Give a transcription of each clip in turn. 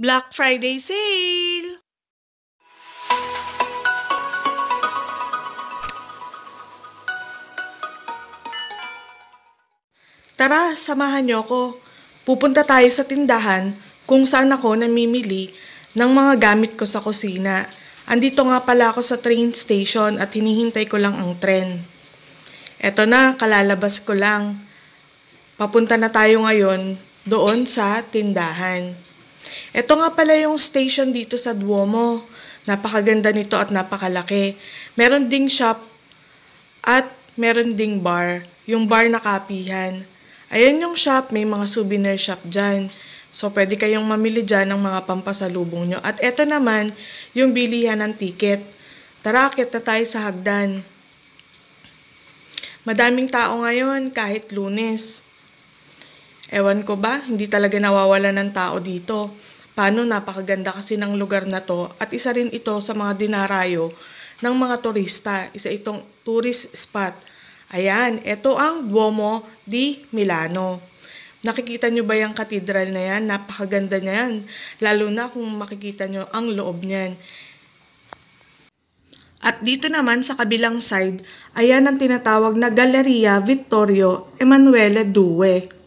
Black Friday Sale! Tara, samahan niyo ako. Pupunta tayo sa tindahan kung saan ako namimili ng mga gamit ko sa kusina. Andito nga pala ako sa train station at hinihintay ko lang ang tren. Eto na, kalalabas ko lang. Papunta na tayo ngayon doon sa tindahan. Ito nga pala yung station dito sa Duomo. Napakaganda nito at napakalaki. Meron ding shop at meron ding bar. Yung bar na kapihan. Ayan yung shop, may mga souvenir shop dyan. So, pwede kayong mamili dyan ng mga pampasalubong nyo. At eto naman, yung bilihan ng ticket. Tara, akit na tayo sa hagdan. Madaming tao ngayon, kahit lunes. Ewan ko ba, hindi talaga nawawala ng tao dito. Paano napakaganda kasi ng lugar na to at isa rin ito sa mga dinarayo ng mga turista. Isa itong tourist spot. Ayan, ito ang Duomo di Milano. Nakikita nyo ba yung katedral na yan? Napakaganda niya yan. Lalo na kung makikita nyo ang loob niyan. At dito naman sa kabilang side, ayan ang tinatawag na Galleria Vittorio Emanuele II.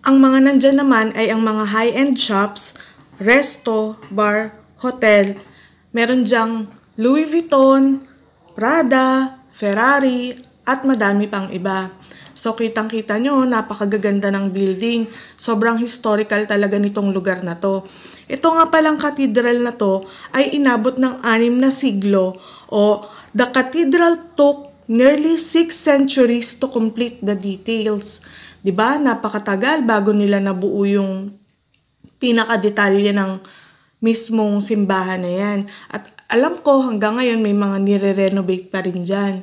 Ang mga nandyan naman ay ang mga high-end shops, resto, bar, hotel. Meron dyang Louis Vuitton, Prada, Ferrari, at madami pang iba. So kitang-kita nyo, napakagaganda ng building. Sobrang historical talaga nitong lugar na to. Ito nga palang cathedral na to ay inabot ng anim na siglo o the cathedral took nearly 6 centuries to complete the details. 'di ba? Napakatagal bago nila nabuo yung pinakadetalye ng mismong simbahan na 'yan. At alam ko hanggang ngayon may mga nire-renovate pa rin diyan.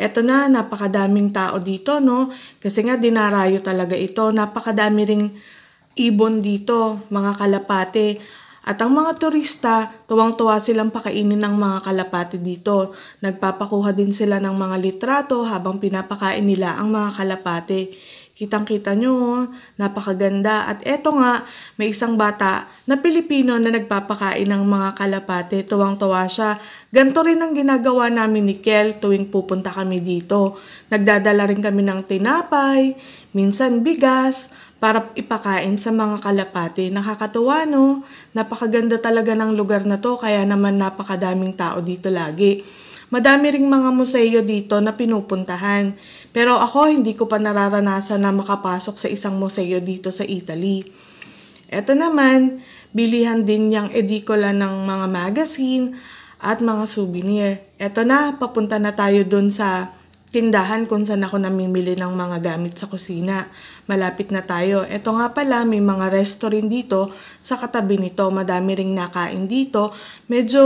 Eto na, napakadaming tao dito, no? Kasi nga dinarayo talaga ito. Napakadami ring ibon dito, mga kalapate. At ang mga turista, tuwang-tuwa silang pakainin ng mga kalapati dito. Nagpapakuha din sila ng mga litrato habang pinapakain nila ang mga kalapati. Kitang-kita nyo, napakaganda. At eto nga, may isang bata na Pilipino na nagpapakain ng mga kalapate. Tuwang-tuwa siya. Ganto rin ang ginagawa namin ni Kel tuwing pupunta kami dito. Nagdadala rin kami ng tinapay, minsan bigas, para ipakain sa mga kalapate. Nakakatuwa no? Napakaganda talaga ng lugar na to kaya naman napakadaming tao dito lagi. Madami ring mga museo dito na pinupuntahan. Pero ako hindi ko pa nararanasan na makapasok sa isang museo dito sa Italy. Ito naman, bilihan din niyang edikola ng mga magazine at mga souvenir. Ito na, papunta na tayo dun sa tindahan kung saan ako namimili ng mga gamit sa kusina. Malapit na tayo. Ito nga pala, may mga restaurant dito sa katabi nito. Madami ring nakain dito. Medyo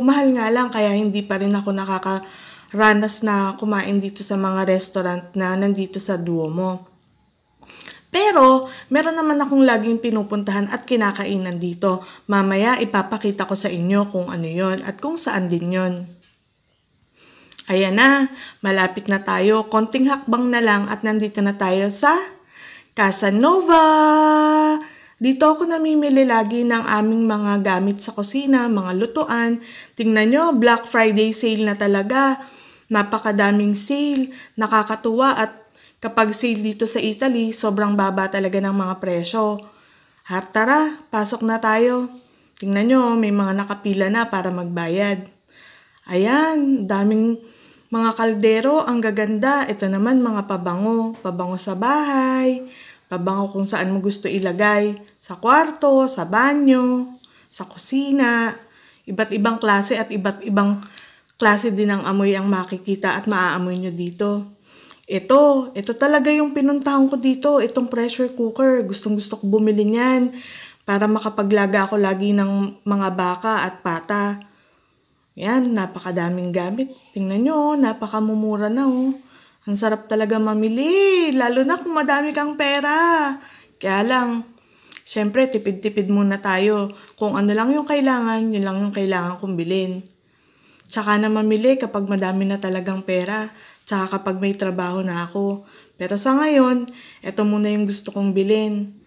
mahal nga lang kaya hindi pa rin ako nakakaranas na kumain dito sa mga restaurant na nandito sa Duomo. Pero, meron naman akong laging pinupuntahan at kinakainan dito. Mamaya ipapakita ko sa inyo kung ano yon at kung saan din yon. Ayan na, malapit na tayo. Konting hakbang na lang at nandito na tayo sa Casanova! Dito ako namimili lagi ng aming mga gamit sa kusina, mga lutuan. Tingnan nyo, Black Friday sale na talaga. Napakadaming sale, nakakatuwa at kapag sale dito sa Italy, sobrang baba talaga ng mga presyo. At tara, pasok na tayo. Tingnan nyo, may mga nakapila na para magbayad. Ayan, daming mga kaldero, ang gaganda. Ito naman mga pabango, pabango sa bahay, pabango kung saan mo gusto ilagay, sa kwarto, sa banyo, sa kusina. Iba't ibang klase at iba't ibang klase din ng amoy ang makikita at maaamoy nyo dito. Ito, ito talaga yung pinuntahan ko dito, itong pressure cooker. Gustong gusto ko bumili niyan para makapaglaga ako lagi ng mga baka at pata. Yan, napakadaming gamit. Tingnan nyo, oh, napakamumura na oh. Ang sarap talaga mamili, lalo na kung madami kang pera. Kaya lang, syempre tipid-tipid muna tayo. Kung ano lang yung kailangan, yun lang yung kailangan kong bilhin. Tsaka na mamili kapag madami na talagang pera, tsaka kapag may trabaho na ako. Pero sa ngayon, eto muna yung gusto kong bilhin.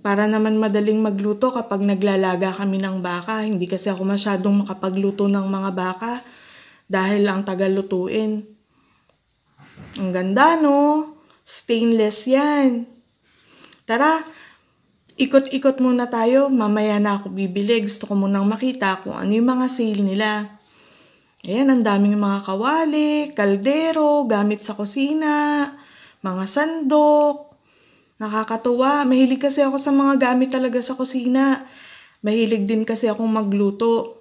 Para naman madaling magluto kapag naglalaga kami ng baka. Hindi kasi ako masyadong makapagluto ng mga baka dahil ang tagal lutuin. Ang ganda, no? Stainless yan. Tara, ikot-ikot muna tayo. Mamaya na ako bibili. Gusto ko munang makita kung ano yung mga sale nila. Ayan, ang daming mga kawali, kaldero, gamit sa kusina, mga sandok, Nakakatuwa, mahilig kasi ako sa mga gamit talaga sa kusina. Mahilig din kasi akong magluto.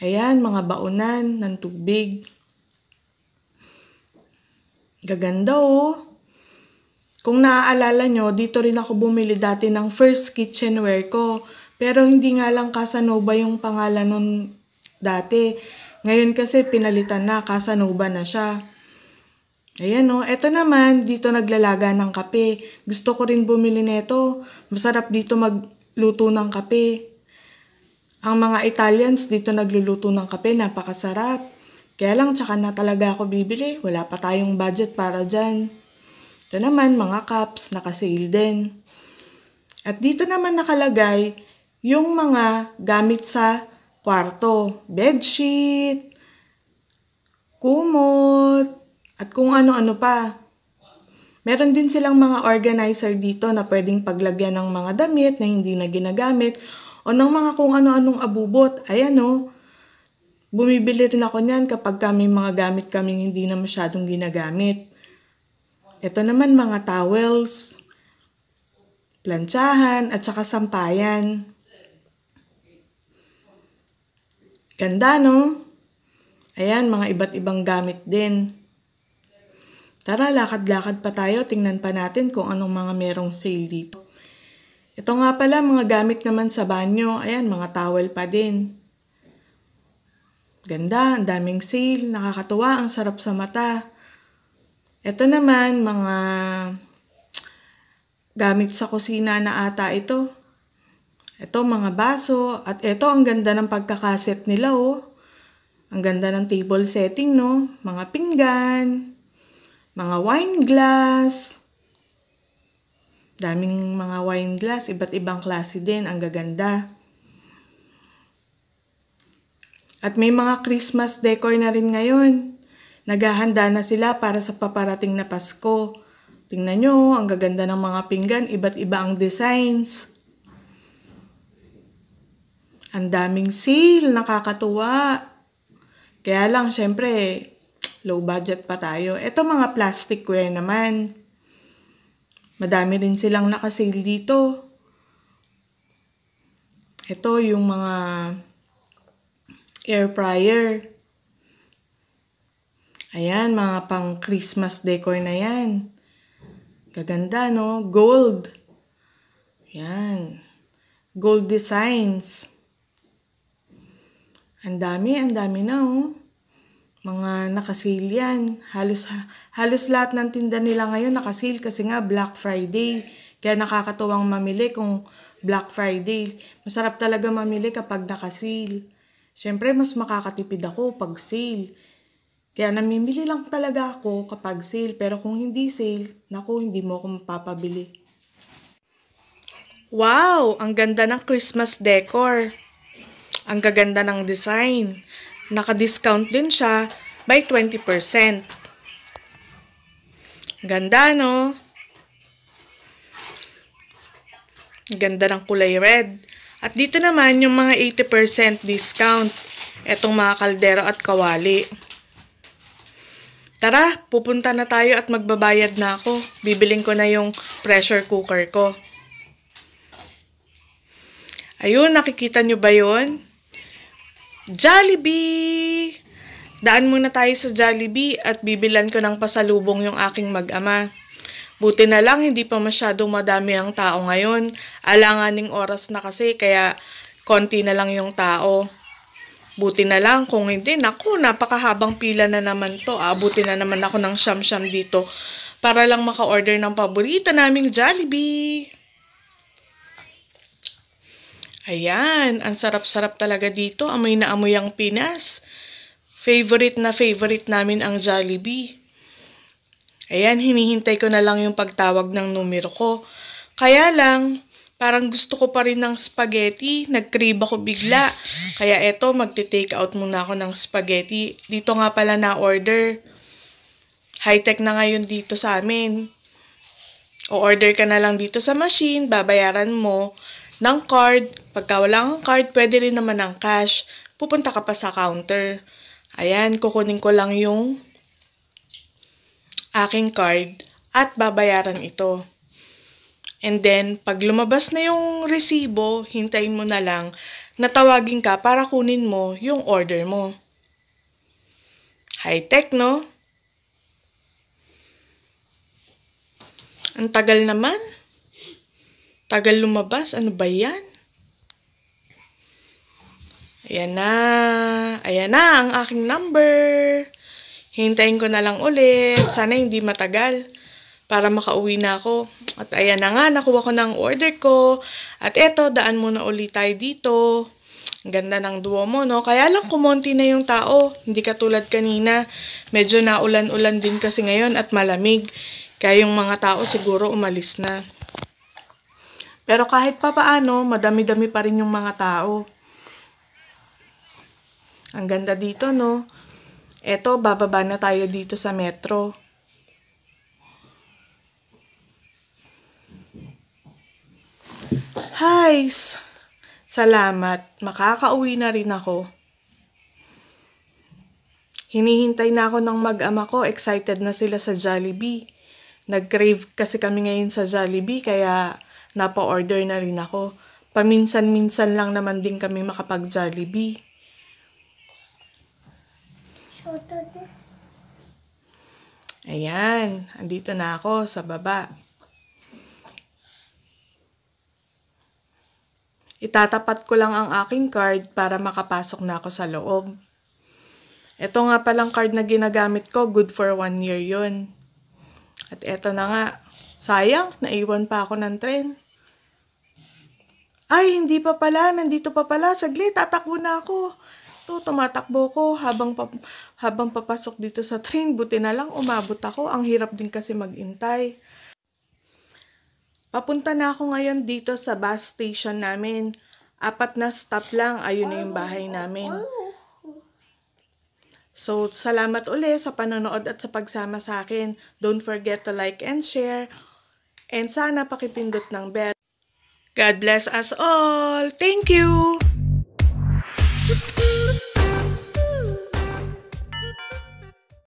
Ayan, mga baonan ng tubig. Gaganda oh. Kung naaalala nyo, dito rin ako bumili dati ng first kitchenware ko. Pero hindi nga lang Casanova yung pangalan nun dati. Ngayon kasi pinalitan na, Casanova na siya. Ayan o, eto naman, dito naglalaga ng kape. Gusto ko rin bumili nito. Masarap dito magluto ng kape. Ang mga Italians dito nagluluto ng kape, napakasarap. Kaya lang, tsaka na talaga ako bibili. Wala pa tayong budget para dyan. Ito naman, mga cups, nakasale din. At dito naman nakalagay yung mga gamit sa kwarto. Bedsheet, kumot, at kung ano-ano pa. Meron din silang mga organizer dito na pwedeng paglagyan ng mga damit na hindi na ginagamit o ng mga kung ano-anong abubot. Ayan o. Oh. Bumibili rin ako niyan kapag kami mga gamit kaming hindi na masyadong ginagamit. Ito naman mga towels, planchahan at saka sampayan. Ganda no? Ayan, mga iba't ibang gamit din. Tara, lakad-lakad pa tayo. Tingnan pa natin kung anong mga merong sale dito. Ito nga pala, mga gamit naman sa banyo. Ayan, mga towel pa din. Ganda, ang daming sale. Nakakatuwa, ang sarap sa mata. Ito naman, mga gamit sa kusina na ata ito. Ito, mga baso. At ito, ang ganda ng pagkakaset nila, oh. Ang ganda ng table setting, no? Mga pinggan mga wine glass. Daming mga wine glass, iba't ibang klase din, ang gaganda. At may mga Christmas decor na rin ngayon. Naghahanda na sila para sa paparating na Pasko. Tingnan nyo, oh, ang gaganda ng mga pinggan, iba't iba ang designs. Ang daming sale, nakakatuwa. Kaya lang, syempre, low budget pa tayo. Ito mga plasticware naman. Madami rin silang nakasale dito. Ito yung mga air fryer. Ayan, mga pang Christmas decor na yan. Gaganda, no? Gold. Ayan. Gold designs. Ang dami, ang dami na, oh mga nakasil yan. Halos, halos lahat ng tinda nila ngayon nakasil kasi nga Black Friday. Kaya nakakatuwang mamili kung Black Friday. Masarap talaga mamili kapag nakasil. Siyempre, mas makakatipid ako pag sale. Kaya namimili lang talaga ako kapag sale. Pero kung hindi sale, naku, hindi mo ako mapapabili. Wow! Ang ganda ng Christmas decor. Ang gaganda ng design. Naka-discount din siya by 20%. Ganda, no? Ganda ng kulay red. At dito naman yung mga 80% discount. Etong mga kaldero at kawali. Tara, pupunta na tayo at magbabayad na ako. Bibiling ko na yung pressure cooker ko. Ayun, nakikita nyo ba yon? Jollibee! Daan muna tayo sa Jollibee at bibilan ko ng pasalubong yung aking mag-ama. Buti na lang hindi pa masyadong madami ang tao ngayon. Alanganing oras na kasi kaya konti na lang yung tao. Buti na lang kung hindi, naku, napakahabang pila na naman to. Abuti na naman ako ng siyam-siyam dito para lang maka-order ng paborito naming Jollibee. Ayan, ang sarap-sarap talaga dito. Amoy na amoy ang Pinas. Favorite na favorite namin ang Jollibee. Ayan, hinihintay ko na lang yung pagtawag ng numero ko. Kaya lang, parang gusto ko pa rin ng spaghetti. nag ako bigla. Kaya eto, magte-take out muna ako ng spaghetti. Dito nga pala na-order. High-tech na ngayon dito sa amin. O-order ka na lang dito sa machine, babayaran mo ng card. Pagka wala kang card, pwede rin naman ng cash. Pupunta ka pa sa counter. Ayan, kukunin ko lang yung aking card at babayaran ito. And then, pag lumabas na yung resibo, hintayin mo na lang na tawagin ka para kunin mo yung order mo. High-tech, no? Ang tagal naman. Tagal lumabas. Ano ba yan? Ayan na. Ayan na ang aking number. Hintayin ko na lang ulit. Sana hindi matagal para makauwi na ako. At ayan na nga, nakuha ko na ang order ko. At eto, daan muna ulit tayo dito. ganda ng duo mo, no? Kaya lang kumonti na yung tao. Hindi katulad kanina. Medyo naulan-ulan din kasi ngayon at malamig. Kaya yung mga tao siguro umalis na. Pero kahit papaano, madami-dami pa rin yung mga tao. Ang ganda dito, no? Eto, bababa na tayo dito sa metro. Hi! Salamat. Makakauwi na rin ako. Hinihintay na ako ng mag-ama ko. Excited na sila sa Jollibee. Nag-crave kasi kami ngayon sa Jollibee, kaya Napa-order na rin ako. Paminsan-minsan lang naman din kami makapag-Jollibee. Ayan, andito na ako sa baba. Itatapat ko lang ang aking card para makapasok na ako sa loob. Ito nga palang card na ginagamit ko, good for one year yun. At eto na nga, sayang, naiwan pa ako ng trend. Ay, hindi pa pala, nandito pa pala. Saglit, tatakbo na ako. To, tumatakbo ko habang, pa, habang papasok dito sa train. Buti na lang, umabot ako. Ang hirap din kasi magintay. Papunta na ako ngayon dito sa bus station namin. Apat na stop lang, ayun na yung bahay namin. So, salamat uli sa panonood at sa pagsama sa akin. Don't forget to like and share. And sana pakipindot ng bell. God bless us all. Thank you.